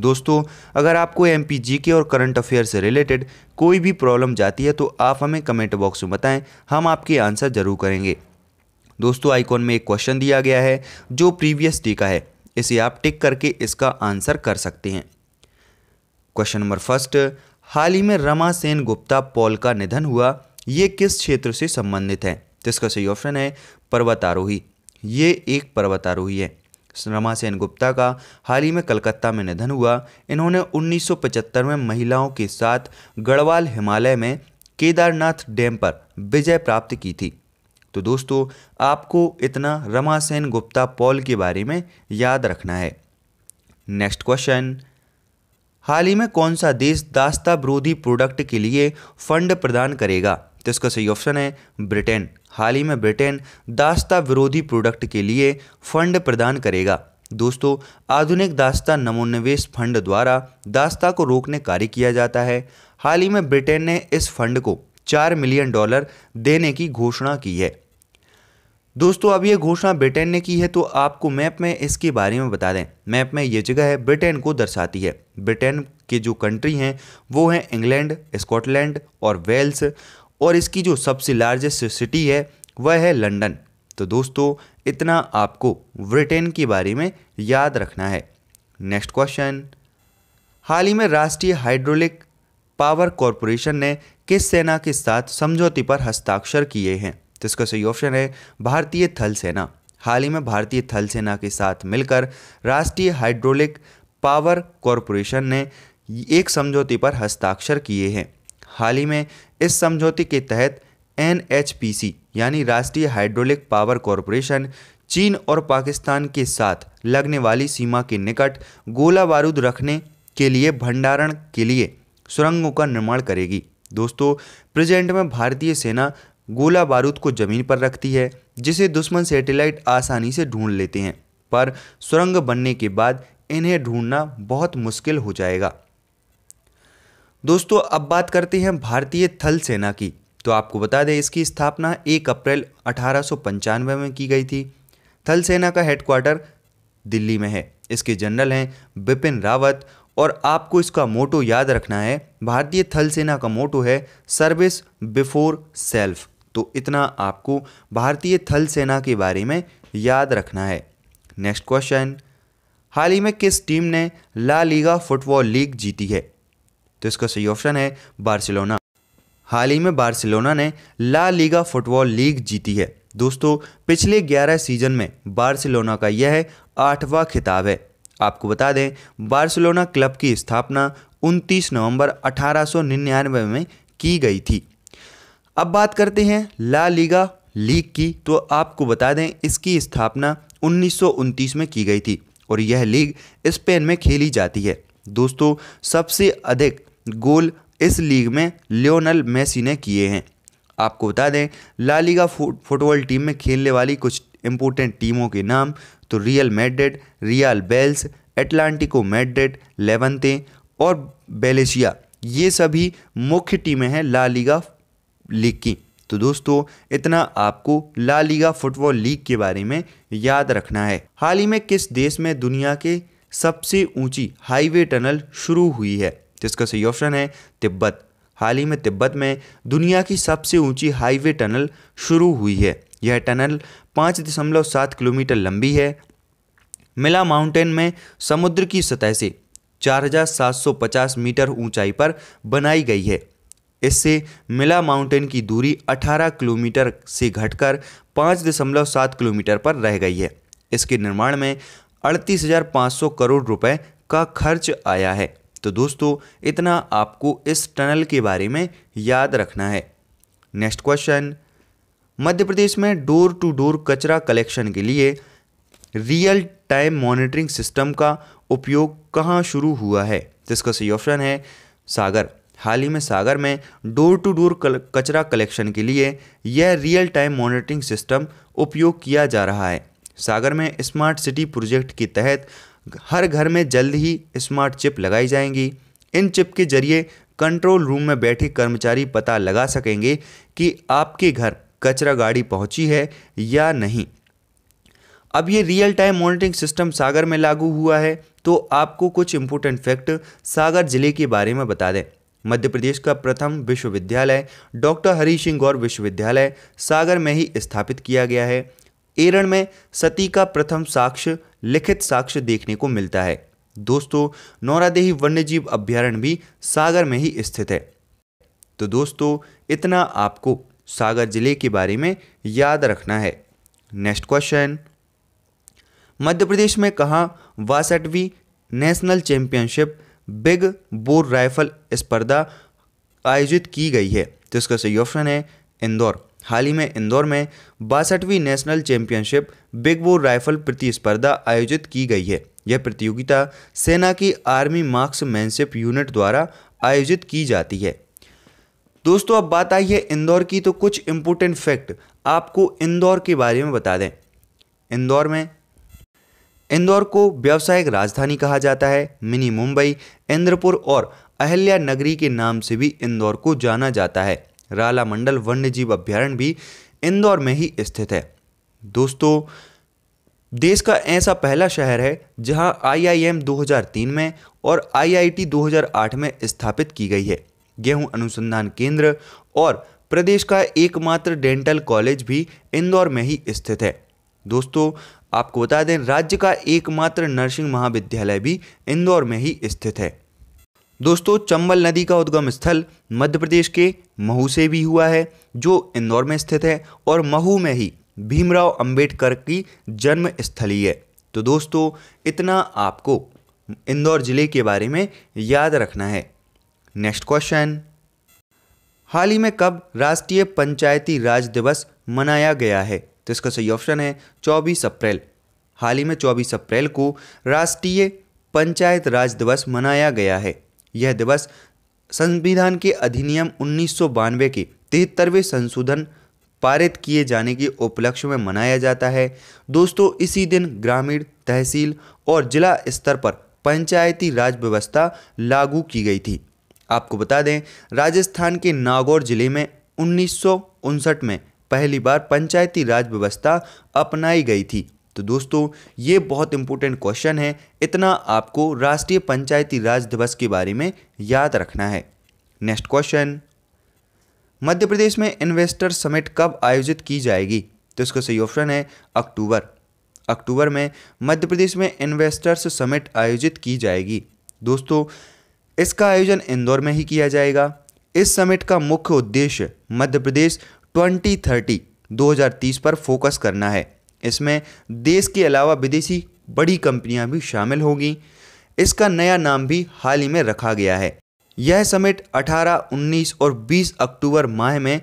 दोस्तों अगर आपको एम पी जी के और करंट अफेयर से रिलेटेड कोई भी प्रॉब्लम जाती है तो आप हमें कमेंट बॉक्स में बताएं हम आपके आंसर ज़रूर करेंगे दोस्तों आइकॉन में एक क्वेश्चन दिया गया है जो प्रीवियस डे का है इसे आप टिक करके इसका आंसर कर सकते हैं क्वेश्चन नंबर फर्स्ट हाल ही में रमा सेन गुप्ता पॉल का निधन हुआ ये किस क्षेत्र से संबंधित है जिसका सही ऑप्शन है पर्वतारोही ये एक पर्वतारोही है रमासेन सेन गुप्ता का हाल ही में कलकत्ता में निधन हुआ इन्होंने 1975 में महिलाओं के साथ गढ़वाल हिमालय में केदारनाथ डैम पर विजय प्राप्त की थी तो दोस्तों आपको इतना रमा सेन गुप्ता पॉल के बारे में याद रखना है नेक्स्ट क्वेश्चन हाल ही में कौन सा देश दास्ता विरोधी प्रोडक्ट के लिए फंड प्रदान करेगा तो इसका सही ऑप्शन है ब्रिटेन हाल ही में ब्रिटेन दास्ता विरोधी प्रोडक्ट के लिए फंड प्रदान करेगा दोस्तों आधुनिक दास्ता नमोनिवेश फंड द्वारा दास्ता को रोकने कार्य किया जाता है हाल ही में ब्रिटेन ने इस फंड को चार मिलियन डॉलर देने की घोषणा की है दोस्तों अब ये घोषणा ब्रिटेन ने की है तो आपको मैप में इसके बारे में बता दें मैप में ये जगह है ब्रिटेन को दर्शाती है ब्रिटेन के जो कंट्री हैं वो हैं इंग्लैंड स्कॉटलैंड और वेल्स और इसकी जो सबसे लार्जेस्ट सिटी है वह है लंदन तो दोस्तों इतना आपको ब्रिटेन के बारे में याद रखना है नेक्स्ट क्वेश्चन हाल ही में राष्ट्रीय हाइड्रोलिक पावर कॉरपोरेशन ने किस सेना के साथ समझौते पर हस्ताक्षर किए हैं तो इसका सही ऑप्शन है भारतीय थल सेना हाल ही में भारतीय थल सेना के साथ मिलकर राष्ट्रीय हाइड्रोलिक पावर कॉरपोरेशन ने एक समझौते पर हस्ताक्षर किए हैं हाल ही में इस समझौते के तहत एन यानी राष्ट्रीय हाइड्रोलिक पावर कॉरपोरेशन चीन और पाकिस्तान के साथ लगने वाली सीमा के निकट गोला बारूद रखने के लिए भंडारण के लिए सुरंगों का निर्माण करेगी दोस्तों प्रेजेंट में भारतीय सेना गोला बारूद को ज़मीन पर रखती है जिसे दुश्मन सैटेलाइट आसानी से ढूंढ लेते हैं पर सुरंग बनने के बाद इन्हें ढूंढना बहुत मुश्किल हो जाएगा दोस्तों अब बात करते हैं भारतीय थल सेना की तो आपको बता दें इसकी स्थापना 1 अप्रैल अठारह में की गई थी थल सेना का हेडक्वार्टर दिल्ली में है इसके जनरल हैं बिपिन रावत और आपको इसका मोटो याद रखना है भारतीय थल सेना का मोटो है सर्विस बिफोर सेल्फ तो इतना आपको भारतीय थल सेना के बारे में याद रखना है नेक्स्ट क्वेश्चन हाल ही में किस टीम ने ला लीगा फुटबॉल लीग जीती है तो इसका सही ऑप्शन है बार्सिलोना हाल ही में बार्सिलोना ने ला लीगा फुटबॉल लीग जीती है दोस्तों पिछले 11 सीजन में बार्सिलोना का यह आठवां खिताब है आपको बता दें बार्सिलोना क्लब की स्थापना 29 नवंबर 1899 में की गई थी अब बात करते हैं ला लीगा लीग की तो आपको बता दें इसकी स्थापना उन्नीस में की गई थी और यह लीग स्पेन में खेली जाती है दोस्तों सबसे अधिक गोल इस लीग में लियोनल मेसी ने किए हैं आपको बता दें लालीगा फुटबॉल टीम में खेलने वाली कुछ इम्पोर्टेंट टीमों के नाम तो Real Madrid Real Betis Atletico Madrid Levante और बेलेशिया ये सभी मुख्य टीमें हैं लालीगा लीग की तो दोस्तों इतना आपको लालीगा फुटबॉल लीग के बारे में याद रखना है हाल ही में किस देश में दुनिया के सबसे ऊंची हाईवे टनल शुरू हुई है जिसका सही ऑप्शन है तिब्बत हाल ही में तिब्बत में दुनिया की सबसे ऊंची हाईवे टनल शुरू हुई है यह टनल पाँच दशमलव सात किलोमीटर लंबी है मिला माउंटेन में समुद्र की सतह से 4,750 मीटर ऊंचाई पर बनाई गई है इससे मिला माउंटेन की दूरी 18 किलोमीटर से घटकर 5.7 किलोमीटर पर रह गई है इसके निर्माण में 38,500 करोड़ रुपए का खर्च आया है तो दोस्तों इतना आपको इस टनल के बारे में याद रखना है नेक्स्ट क्वेश्चन मध्य प्रदेश में डोर टू डोर कचरा कलेक्शन के लिए रियल टाइम मॉनिटरिंग सिस्टम का उपयोग कहाँ शुरू हुआ है जिसका सही ऑप्शन है सागर हाल ही में सागर में डोर टू डोर कचरा कलेक्शन के लिए यह रियल टाइम मॉनिटरिंग सिस्टम उपयोग किया जा रहा है सागर में स्मार्ट सिटी प्रोजेक्ट के तहत हर घर में जल्द ही स्मार्ट चिप लगाई जाएंगी इन चिप के जरिए कंट्रोल रूम में बैठे कर्मचारी पता लगा सकेंगे कि आपके घर कचरा गाड़ी पहुंची है या नहीं अब ये real time monitoring system Sagar में लागू हुआ है तो आपको कुछ इम्पोर्टेंट फैक्ट सागर जिले के बारे में बता दें मध्य प्रदेश का प्रथम विश्वविद्यालय डॉक्टर हरी सिंह गौर विश्वविद्यालय सागर में ही स्थापित किया गया है एरण में सती का प्रथम साक्ष्य लिखित साक्ष्य देखने को मिलता है दोस्तों नौरादेही वन्यजीव अभ्यारण्य भी सागर में ही स्थित है तो दोस्तों इतना आपको सागर जिले के बारे में याद रखना है नेक्स्ट क्वेश्चन मध्य प्रदेश में कहा वासठवीं national championship big bore rifle स्पर्धा आयोजित की गई है तो इसका सही ऑप्शन है इंदौर हाल ही में इंदौर में बासठवीं national championship big bore rifle प्रतिस्पर्धा आयोजित की गई है यह प्रतियोगिता सेना की आर्मी मार्क्स मैनशिप यूनिट द्वारा आयोजित की जाती है दोस्तों अब बात आई है इंदौर की तो कुछ इम्पोर्टेंट फैक्ट आपको इंदौर के बारे में बता दें इंदौर में इंदौर को व्यावसायिक राजधानी कहा जाता है मिनी मुंबई इंद्रपुर और अहल्या नगरी के नाम से भी इंदौर को जाना जाता है राला मंडल वन्य जीव अभ्यारण्य भी इंदौर में ही स्थित है दोस्तों देश का ऐसा पहला शहर है जहां आईआईएम 2003 में और आईआईटी 2008 में स्थापित की गई है गेहूं अनुसंधान केंद्र और प्रदेश का एकमात्र डेंटल कॉलेज भी इंदौर में ही स्थित है दोस्तों आपको बता दें राज्य का एकमात्र नर्सिंग महाविद्यालय भी इंदौर में ही स्थित है दोस्तों चंबल नदी का उद्गम स्थल मध्य प्रदेश के महू से भी हुआ है जो इंदौर में स्थित है और महू में ही भीमराव अंबेडकर की जन्म स्थली है तो दोस्तों इतना आपको इंदौर ज़िले के बारे में याद रखना है नेक्स्ट क्वेश्चन हाल ही में कब राष्ट्रीय पंचायती राज दिवस मनाया गया है तो इसका सही ऑप्शन है 24 अप्रैल हाल ही में 24 अप्रैल को राष्ट्रीय पंचायत राज दिवस मनाया गया है यह दिवस संविधान के अधिनियम उन्नीस के तिहत्तरवें संशोधन पारित किए जाने के उपलक्ष्य में मनाया जाता है दोस्तों इसी दिन ग्रामीण तहसील और जिला स्तर पर पंचायती राज व्यवस्था लागू की गई थी आपको बता दें राजस्थान के नागौर जिले में उन्नीस में पहली बार पंचायती राज व्यवस्था अपनाई गई थी तो दोस्तों ये बहुत इंपॉर्टेंट क्वेश्चन है इतना आपको राष्ट्रीय पंचायती राज दिवस के बारे में याद रखना है नेक्स्ट क्वेश्चन मध्य प्रदेश में इन्वेस्टर समिट कब आयोजित की जाएगी तो इसका सही ऑप्शन है अक्टूबर अक्टूबर में मध्य प्रदेश में इन्वेस्टर्स समिट आयोजित की जाएगी दोस्तों इसका आयोजन इंदौर में ही किया जाएगा इस समिट का मुख्य उद्देश्य मध्य प्रदेश 2030 2030 पर फोकस करना है इसमें देश के अलावा विदेशी बड़ी कंपनियां भी शामिल होंगी इसका नया नाम भी हाल ही में रखा गया है यह समिट 18, 19 और 20 अक्टूबर माह में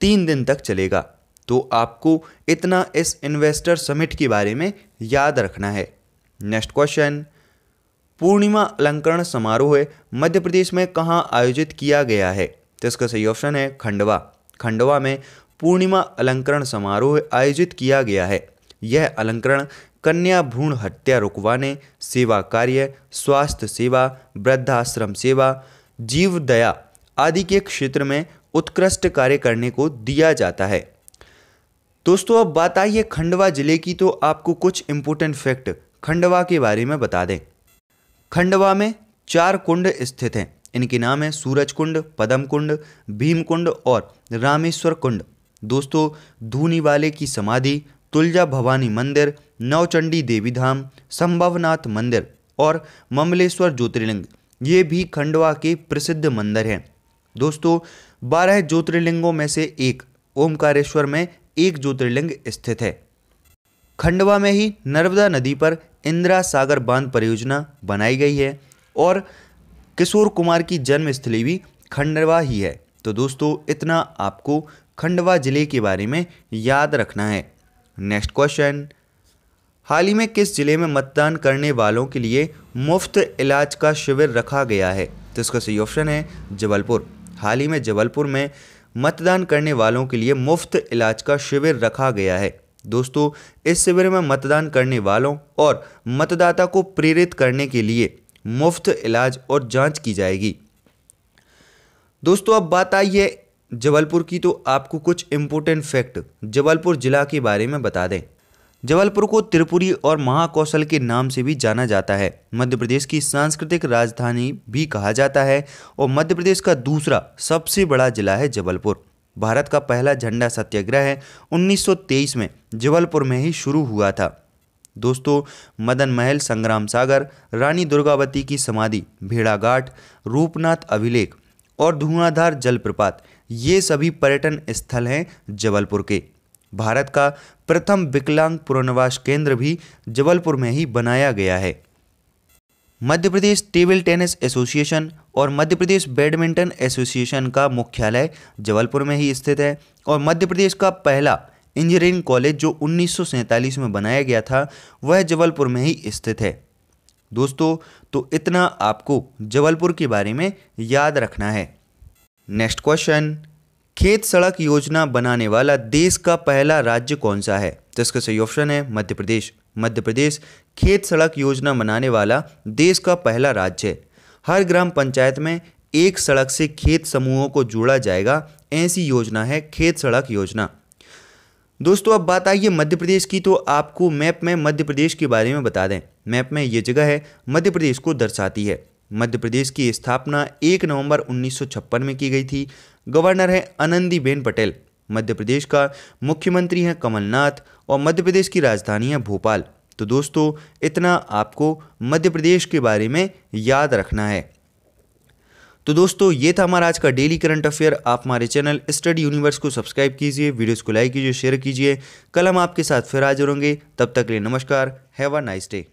तीन दिन तक चलेगा तो आपको इतना इस इन्वेस्टर समिट के बारे में याद रखना है नेक्स्ट क्वेश्चन पूर्णिमा अलंकरण समारोह मध्य प्रदेश में कहाँ आयोजित किया गया है तो इसका सही ऑप्शन है खंडवा खंडवा में पूर्णिमा अलंकरण समारोह आयोजित किया गया है यह अलंकरण कन्या भ्रूण हत्या रुकवाने सेवा कार्य स्वास्थ्य सेवा वृद्धाश्रम सेवा जीव दया आदि के क्षेत्र में उत्कृष्ट कार्य करने को दिया जाता है दोस्तों अब बात आई है खंडवा जिले की तो आपको कुछ इंपोर्टेंट फैक्ट खंडवा के बारे में बता दें खंडवा में चार कुंड स्थित हैं इनके नाम है सूरज कुंड पदम कुंड भीम कुंड और रामेश्वर कुंड दोस्तों धूनी वाले की समाधि तुलजा भवानी मंदिर नवचंडी देवी धाम संभवनाथ मंदिर और ममलेश्वर ज्योतिर्लिंग ये भी खंडवा के प्रसिद्ध मंदिर हैं दोस्तों बारह ज्योतिर्लिंगों में से एक ओमकारेश्वर में एक ज्योतिर्लिंग स्थित है खंडवा में ही नर्मदा नदी पर इंदिरा सागर बांध परियोजना बनाई गई है और किशोर कुमार की जन्मस्थली भी खंडवा ही है तो दोस्तों इतना आपको खंडवा ज़िले के बारे में याद रखना है नेक्स्ट क्वेश्चन हाल ही में किस जिले में मतदान करने वालों के लिए मुफ्त इलाज का शिविर रखा गया है तो इसका सही ऑप्शन है जबलपुर हाल ही में जबलपुर में मतदान करने वालों के लिए मुफ्त इलाज का शिविर रखा गया है दोस्तों इस शिविर में मतदान करने वालों और मतदाता को प्रेरित करने के लिए मुफ्त इलाज और जांच की जाएगी दोस्तों अब बात आई है जबलपुर की तो आपको कुछ इम्पोर्टेंट फैक्ट जबलपुर ज़िला के बारे में बता दें जबलपुर को त्रिपुरी और महाकौशल के नाम से भी जाना जाता है मध्य प्रदेश की सांस्कृतिक राजधानी भी कहा जाता है और मध्य प्रदेश का दूसरा सबसे बड़ा जिला है जबलपुर भारत का पहला झंडा सत्याग्रह 1923 में जबलपुर में ही शुरू हुआ था दोस्तों मदन महल संग्राम सागर रानी दुर्गावती की समाधि भेड़ाघाट रूपनाथ अभिलेख और धुआंधार जलप्रपात ये सभी पर्यटन स्थल हैं जबलपुर के भारत का प्रथम विकलांग पुनर्वास केंद्र भी जबलपुर में ही बनाया गया है Madhya Pradesh table tennis association और मध्य प्रदेश बैडमिंटन एसोसिएशन का मुख्यालय जबलपुर में ही स्थित है और मध्य प्रदेश का पहला इंजीनियरिंग कॉलेज जो उन्नीस में बनाया गया था वह जबलपुर में ही स्थित है दोस्तों तो इतना आपको जबलपुर के बारे में याद रखना है नेक्स्ट क्वेश्चन खेत सड़क योजना बनाने वाला देश का पहला राज्य कौन सा है तो इसका सही ऑप्शन है मध्य प्रदेश मध्य प्रदेश खेत सड़क योजना बनाने वाला देश का पहला राज्य है हर ग्राम पंचायत में एक सड़क से खेत समूहों को जोड़ा जाएगा ऐसी योजना है खेत सड़क योजना दोस्तों अब बात आइए मध्य प्रदेश की तो आपको मैप में मध्य प्रदेश के बारे में बता दें मैप में ये जगह है मध्य प्रदेश को दर्शाती है मध्य प्रदेश की स्थापना 1 नवंबर 1956 में की गई थी गवर्नर हैं आनंदीबेन पटेल मध्य प्रदेश का मुख्यमंत्री हैं कमलनाथ और मध्य प्रदेश की राजधानी है भोपाल तो दोस्तों इतना आपको मध्य प्रदेश के बारे में याद रखना है तो दोस्तों ये था हमारा आज का डेली करंट अफेयर आप हमारे चैनल स्टडी यूनिवर्स को सब्सक्राइब कीजिए वीडियोस को लाइक कीजिए शेयर कीजिए कल हम आपके साथ फिर हाजिर होंगे तब तक के लिए नमस्कार हैव अ नाइस डे